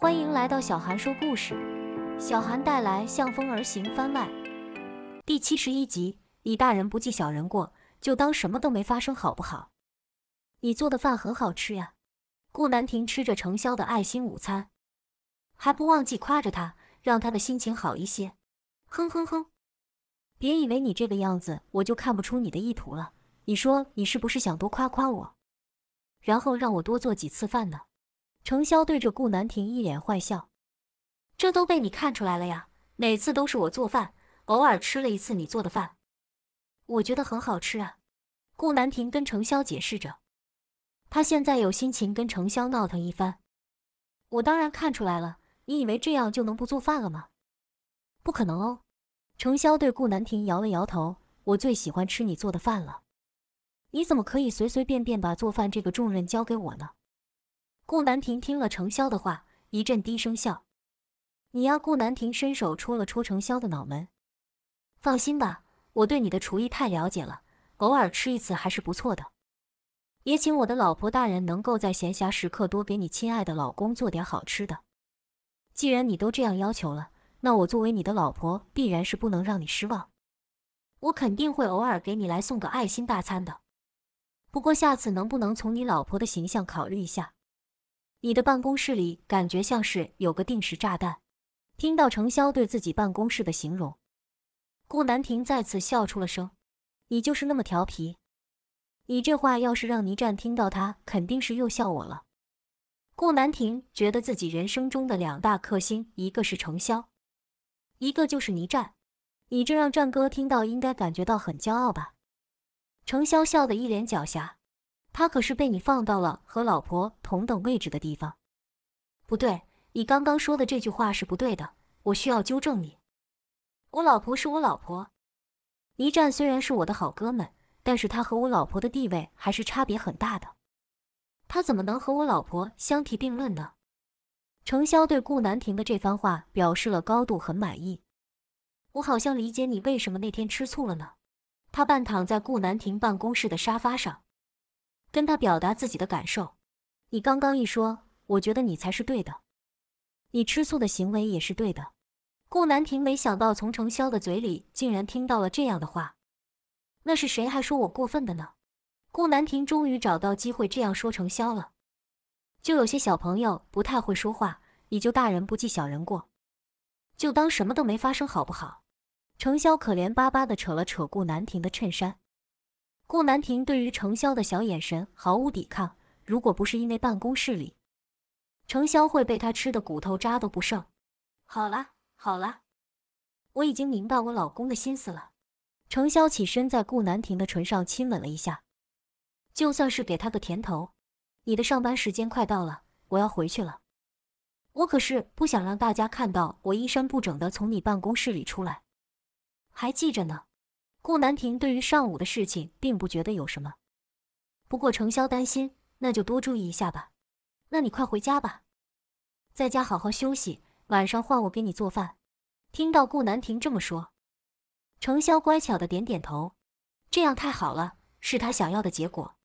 欢迎来到小韩说故事，小韩带来《向风而行》番外第七十一集。你大人不计小人过，就当什么都没发生，好不好？你做的饭很好吃呀。顾南亭吃着程潇的爱心午餐，还不忘记夸着他，让他的心情好一些。哼哼哼，别以为你这个样子我就看不出你的意图了。你说你是不是想多夸夸我，然后让我多做几次饭呢？程潇对着顾南亭一脸坏笑：“这都被你看出来了呀？每次都是我做饭，偶尔吃了一次你做的饭，我觉得很好吃啊。”顾南亭跟程潇解释着：“他现在有心情跟程潇闹腾一番。”“我当然看出来了，你以为这样就能不做饭了吗？不可能哦。”程潇对顾南亭摇了摇头：“我最喜欢吃你做的饭了，你怎么可以随随便便把做饭这个重任交给我呢？”顾南亭听了程潇的话，一阵低声笑。你呀，顾南亭伸手戳了戳程潇的脑门，放心吧，我对你的厨艺太了解了，偶尔吃一次还是不错的。也请我的老婆大人能够在闲暇时刻多给你亲爱的老公做点好吃的。既然你都这样要求了，那我作为你的老婆，必然是不能让你失望。我肯定会偶尔给你来送个爱心大餐的。不过下次能不能从你老婆的形象考虑一下？你的办公室里感觉像是有个定时炸弹。听到程潇对自己办公室的形容，顾南亭再次笑出了声。你就是那么调皮。你这话要是让倪湛听到，他肯定是又笑我了。顾南亭觉得自己人生中的两大克星，一个是程潇，一个就是倪湛。你这让战哥听到，应该感觉到很骄傲吧？程潇笑得一脸狡黠。他可是被你放到了和老婆同等位置的地方。不对，你刚刚说的这句话是不对的，我需要纠正你。我老婆是我老婆，一战虽然是我的好哥们，但是他和我老婆的地位还是差别很大的。他怎么能和我老婆相提并论呢？程潇对顾南亭的这番话表示了高度很满意。我好像理解你为什么那天吃醋了呢？他半躺在顾南亭办公室的沙发上。跟他表达自己的感受，你刚刚一说，我觉得你才是对的，你吃醋的行为也是对的。顾南亭没想到从程潇的嘴里竟然听到了这样的话，那是谁还说我过分的呢？顾南亭终于找到机会这样说程潇了，就有些小朋友不太会说话，你就大人不计小人过，就当什么都没发生好不好？程潇可怜巴巴地扯了扯顾南亭的衬衫。顾南亭对于程潇的小眼神毫无抵抗，如果不是因为办公室里程潇会被他吃的骨头渣都不剩。好了好了，我已经明白我老公的心思了。程潇起身在顾南亭的唇上亲吻了一下，就算是给他个甜头。你的上班时间快到了，我要回去了。我可是不想让大家看到我衣衫不整的从你办公室里出来，还记着呢。顾南亭对于上午的事情并不觉得有什么，不过程潇担心，那就多注意一下吧。那你快回家吧，在家好好休息，晚上换我给你做饭。听到顾南亭这么说，程潇乖巧的点点头。这样太好了，是他想要的结果。